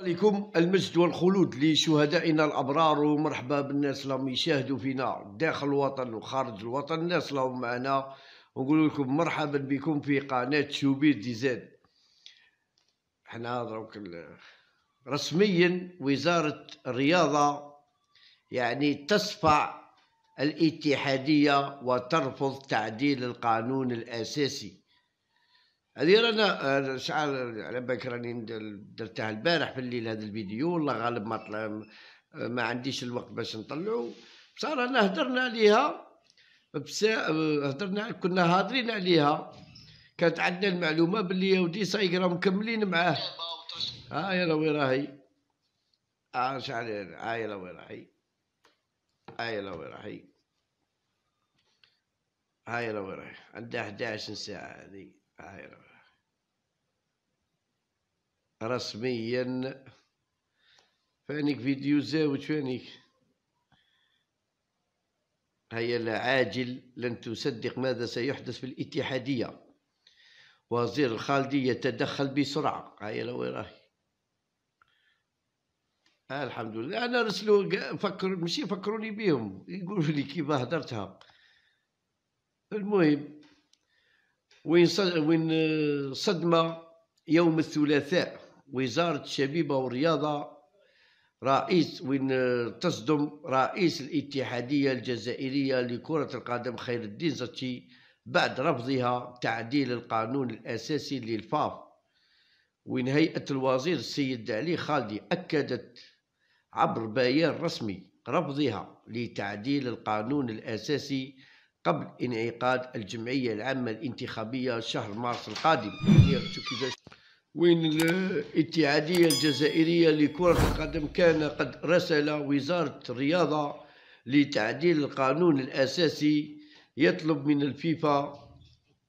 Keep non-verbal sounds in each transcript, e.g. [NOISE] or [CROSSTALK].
عليكم المجد والخلود لشهدائنا الابرار ومرحبا بالناس اللي يشاهدوا فينا داخل الوطن وخارج الوطن الناس اللي راهم معنا ونقول لكم مرحبا بكم في قناه شوبير دي زاد حنا دروك رسميا وزاره الرياضه يعني تصفع الاتحاديه وترفض تعديل القانون الاساسي هذه رانا ساعة على بالك راني درتها البارح في الليل هذا الفيديو والله غالب ما طلع ما عنديش الوقت باش نطلعو بصح رانا هدرنا عليها بس هدرنا كنا هادرين عليها كانت عندنا المعلومة باللي يهودي صايق راه مكملين معاه ها يا راهي راهي اه شعل ها يا راهي راهي ها يا راهي راهي هاي راهي عندها 11 ساعة هذه آه، رسميا فانك فيديو زاوج فانك هيا العاجل لن تصدق ماذا سيحدث في الاتحادية وزير الخالدي يتدخل بسرعة هيا لو راهي آه الحمد لله انا رسلو فكر مشي فكروني بهم يقولوا لي كيف هدرتها المهم وين آه، صدمة يوم الثلاثاء وزارة الشبيبة والرياضة رئيس وين آه، تصدم رئيس الاتحادية الجزائرية لكرة القدم خير الدين زتي بعد رفضها تعديل القانون الأساسي للفاف وين هيئة الوزير السيد علي خالدي أكدت عبر بيان رسمي رفضها لتعديل القانون الأساسي قبل انعقاد الجمعية العامة الانتخابية شهر مارس القادم وين الاتحادية الجزائرية لكرة القدم كان قد رسل وزارة الرياضة لتعديل القانون الأساسي يطلب من الفيفا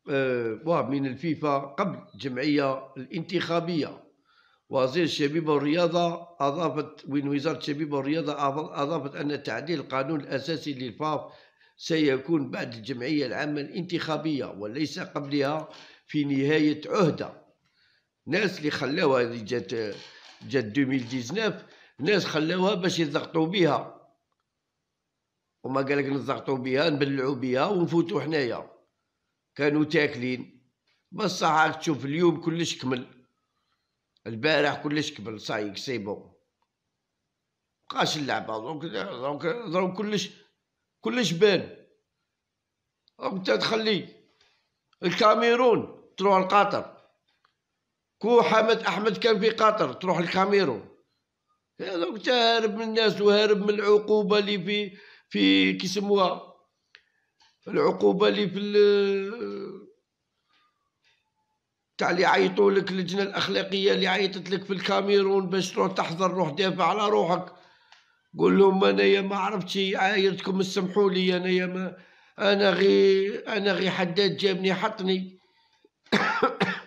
آه، ومن الفيفا قبل الجمعية الانتخابية وزير الشباب والرياضة أضافت وين وزارة الشباب والرياضة أضافت أن تعديل القانون الأساسي للفاف سيكون بعد الجمعية العامة الانتخابية وليس قبلها في نهاية عهدة ناس اللي خلاوها اللي جات جات 2019 ناس خلاوها باش يضغطوا بها وما قالك نضغطوا بها نبلعوا بها ونفوتوا حنايا كانوا تاكلين بصح راك تشوف اليوم كلش كمل البارح كلش كمل صايك سيبو بقاش اللعبه دونك دونك دونك كلش كل جبال انت تخلي الكاميرون تروح لقطر كو حمد احمد كان في قطر تروح للكاميرون هذا انت هارب من الناس وهارب من العقوبه اللي في في كيسموها العقوبه اللي في تاع اللي يعيطوا لك اللجنه الاخلاقيه اللي عيطت لك في الكاميرون باش تروح تحضر روح دافع على روحك قول لهم انايا ما عرفتش عايرتكم اسمحوا لي انايا ما انا غي انا غي حداد جابني حطني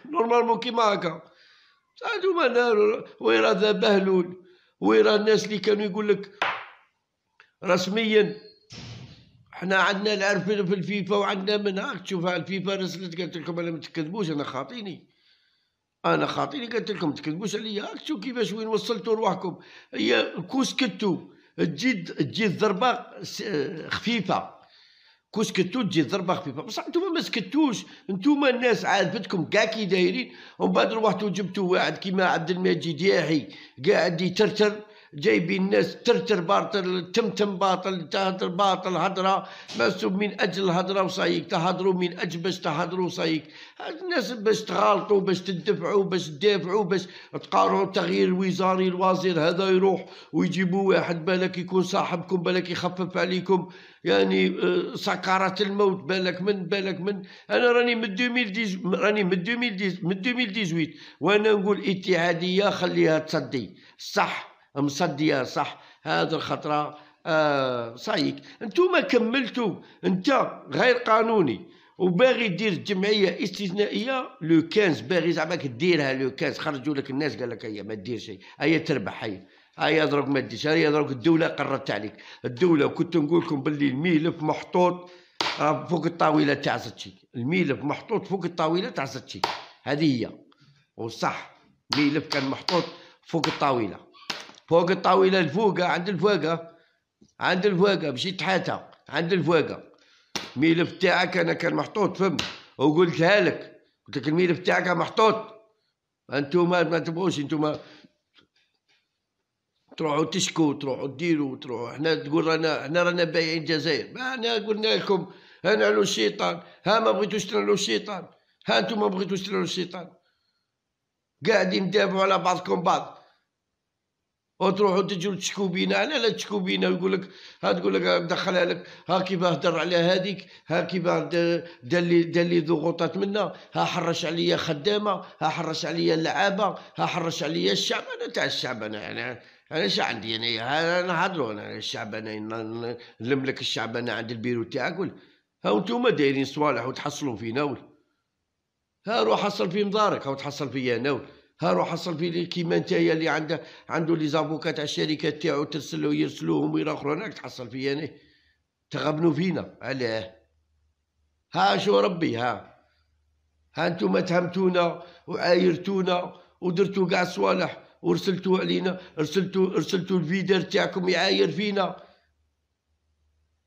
[COUGHS] نورمالمون كيما هكا هادو ما ويرا ذا بهلول راه الناس اللي كانوا يقول لك رسميا حنا عندنا العرف في الفيفا وعندنا من هاك تشوف الفيفا رسلت قالت لكم انا ما تكذبوش انا خاطيني انا خاطيني قالت لكم تكذبوش عليا شوف كيفاش وين وصلتوا رواحكم هي كوسكتو تجي تجي الضربه خفيفه كو سكتو تجي الضربه خفيفه بصح نتوما ما سكتوش نتوما الناس عاجبتكم كاع كي دايرين ومن بعد روحتو جبتو واحد كيما عبد المجيد ياحي قاعد يترتر جايبين ناس ترتر باطل تمتم باطل تهدر باطل هدره مسوب من اجل الهدره وصايك تهدروا من اجل باش تهدروا وصايك الناس باش تغالطوا باش تدفعوا باش تدافعوا باش تقارعوا تغيير الوزاري الوزير هذا يروح ويجيبوا واحد بالك يكون صاحبكم بالك يخفف عليكم يعني آه، سكرات الموت بالك من بالك من انا راني من 2010 راني من 2010 من 2018 وانا نقول اتحاديه خليها تصدي صح مصديه صح هذا الخطره آه صايك ما كملتوا انت غير قانوني وباغي دير جمعيه استثنائيه لو 15 باغي زعما ديرها لو 15 خرجوا لك الناس قال لك هيا ما دير شيء هيا تربح هيا هيا دروك ما ديرش هيا دروك الدوله قررت عليك الدوله كنت نقول لكم باللي الملف آه، محطوط فوق الطاوله تاع زتشي الملف محطوط فوق الطاوله تاع زتشي هذه هي وصح الملف كان محطوط فوق الطاوله فوق الطاوله الفوقه عند الفوقه عند الفوقه مشي تحتها عند الفوقه الملف تاعك انا كان محطوط فم وقلتها لك قلت لك الملف تاعك محطوط انتم ما تبغوش انتم تروحوا تشكوا تروحوا تديروا تروحوا احنا تقول رانا احنا رانا بايعين الجزائر ما احنا قلنا لكم انا لو الشيطان ها ما بغيتوش لو الشيطان ها انتم ما بغيتوش لو الشيطان قاعدين تدافعوا على بعضكم بعض وتروحوا تجوا تشكوا بينا على لا تشكوا بينا ويقول لك ها تقول لك آه، دخلها لك ها كي هدر على هذيك ها كي دار لي ضغوطات منا ها حرش عليا خدامه ها حرش عليا اللعابه ها حرش عليا الشعب انا تاع الشعب انا انا انا شو عندي انا نهضروا انا الشعب انا نلملك الشعب انا عند البيرو تاعك ها انتوما دايرين صوالح وتحصلوا فينا ها روح حصل في مدارك او تحصل فيا انا هارو حصل في كيما نتايا اللي عنده عنده لي زافوكا تاع الشركه تاعو ترسلو يرسلوهم ويراخرو هناك تحصل فيا انا تغبنوا فينا علاه ها شو ربي ها ها انتم تهمتونا وعايرتونا ودرتوا كاع صوالح ورسلتوا علينا رسلتوا رسلتوا الفيدر تاعكم يعاير فينا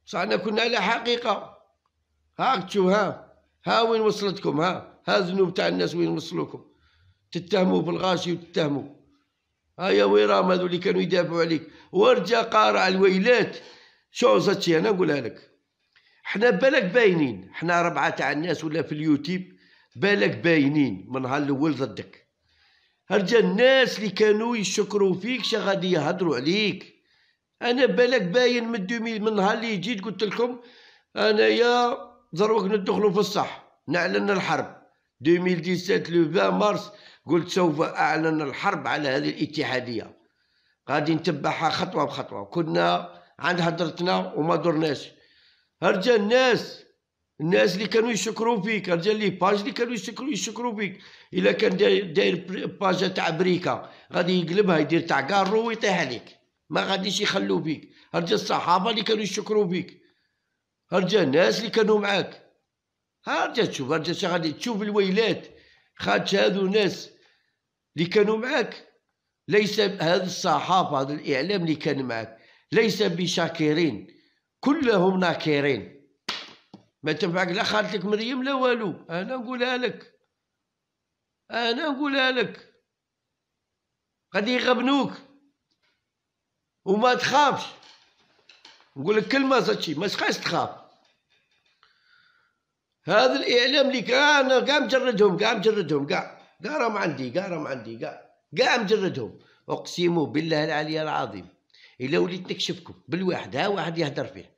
صحنا كنا على حقيقه هاك تشوف ها ها وين وصلتكم ها ها الذنوب تاع الناس وين وصلوكم تتهموا بالغاشي وتتهموا هيا ويرام هذو اللي كانوا يدافعوا عليك ورجا قارع الويلات شوز هادشي انا نقولها لك حنا بالك باينين حنا ربعه تاع الناس ولا في اليوتيوب بالك باينين من نهار الاول ضدك هرجا الناس اللي كانوا يشكروا فيك شا غادي يهضروا عليك انا بالك باين من دومي من نهار اللي جيت قلت لكم انايا ضروك ندخلوا في الصح نعلن الحرب 2017 لو 20 مارس قلت سوف أعلن الحرب على هذه الاتحادية غادي نتبعها خطوة بخطوة كنا عند هضرتنا وما درناش هرجا الناس الناس اللي كانوا يشكروا فيك هرجا لي باج اللي كانوا يشكروا يشكروا فيك الا كان داير باج تاع بريكا غادي يقلبها يدير تاع كارو ويطيح عليك ما غاديش يخلو فيك هرجا الصحابه اللي كانوا يشكروا فيك هرجا الناس اللي كانوا معاك هرجا تشوف هرجا غادي تشوف الويلات خاطش هادو ناس اللي كانوا معك ليس هذا الصحافه هذا الاعلام اللي كان معك ليس بشاكرين كلهم ناكرين ما تنفعك لا خالتك مريم لا والو انا نقولها لك انا نقولها لك غادي يغبنوك وما تخافش نقول لك كلمه زاتشي ما تخافش تخاف هذا الاعلام اللي كان انا كاع مجردهم كاع مجردهم كاع قارهم عندي قارهم عندي قا قا مجردهم اقسم بالله العلي العظيم الا وليت نكشفكم بالواحد ها واحد يهدر فيه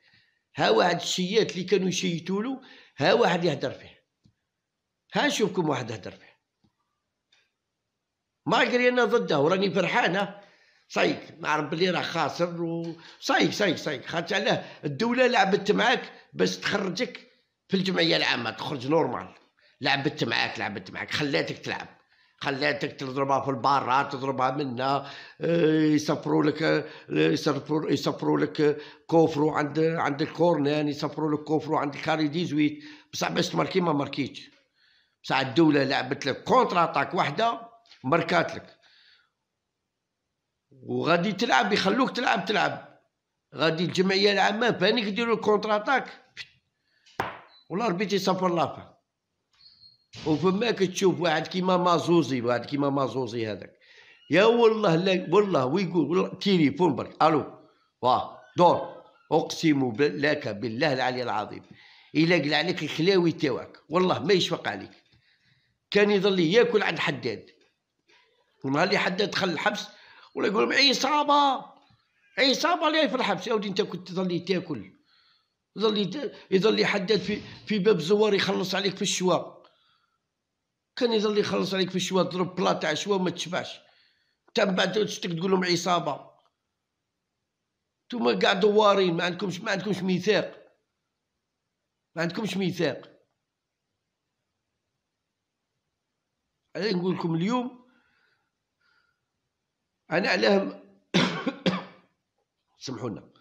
ها واحد الشيات اللي كانوا يشيتوا له ها واحد يهدر فيه ها نشوفكم واحد يهدر فيه ما قري انا ضده وراني فرحانه صايك رب بلي راه خاسر و صايك صايك صايك خاطر علاه الدوله لعبت معاك باش تخرجك في الجمعيه العامه تخرج نورمال لعبت معاك لعبت معاك خلاتك تلعب خليتك تضربها في البارات تضربها منا آه، يسفروا لك آه، يسفروا لك كوفرو عند عند الكورنان يسفروا لك كوفرو عند الكاري ديزويت بصح باش تماركي ما ماركيتش بصح الدولة لعبت لك كونتر اتاك وحدة ماركات لك وغادي تلعب يخلوك تلعب تلعب غادي الجمعية العامة بانيك يديروا الكونتر اتاك والاربيتي صفر لافا وفماك تشوف واحد كيما مازوزي واحد كيما مازوزي هذاك يا والله لا والله ويقول تليفون برك الو واه دور اقسم لك بالله العلي العظيم الا قلع عليك الخلاوي تاعك والله ما يشفق عليك كان يظل ياكل عند حداد نهار اللي حداد دخل الحبس ولا يقول لهم عصابه عصابه اللي في الحبس يا ودي انت كنت تظلي تاكل يظل يظل حداد في في باب الزوار يخلص عليك في الشواق كان يظل يخلص عليك في الشوا ضرب بلا تاع شوا وما تشبعش حتى من بعد تشتك تقول لهم عصابه نتوما قاع دوارين ما عندكمش ما عندكمش ميثاق ما عندكمش ميثاق انا نقول لكم اليوم انا علاه [COUGHS] سمحوا لنا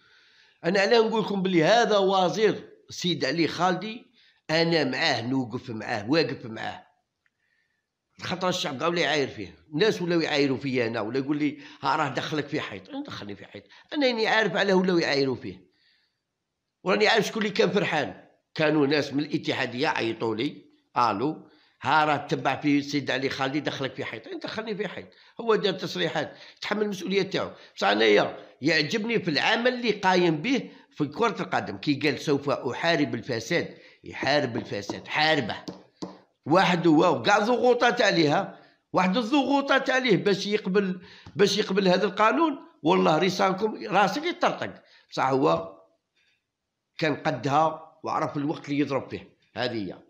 انا علاه نقول لكم بلي هذا وزير سيد علي خالدي انا معاه نوقف معاه واقف معاه خطر الشعب كاع ولا يعاير فيه الناس ولاو يعايروا فيا انا ولا يقول لي ها راه دخلك في حيط انا دخلني في حيط انا راني عارف علاه ولاو يعايروا فيه وراني عارف شكون اللي كان فرحان كانوا ناس من الاتحاديه عيطوا لي قالوا ها راه تبع في سيد علي خالدي دخلك في حيط انت دخلني في حيط هو دار تصريحات تحمل المسؤوليه تاعو بصح انايا يعجبني في العمل اللي قايم به في كره القدم كي قال سوف احارب الفساد يحارب الفساد حاربه واحد هو وكاع ضغوطات عليها واحد الضغوطات عليه باش يقبل باش يقبل هذا القانون والله رسالكم راسك يطرطق بصح هو كان قدها وعرف الوقت اللي يضرب فيه هذه هي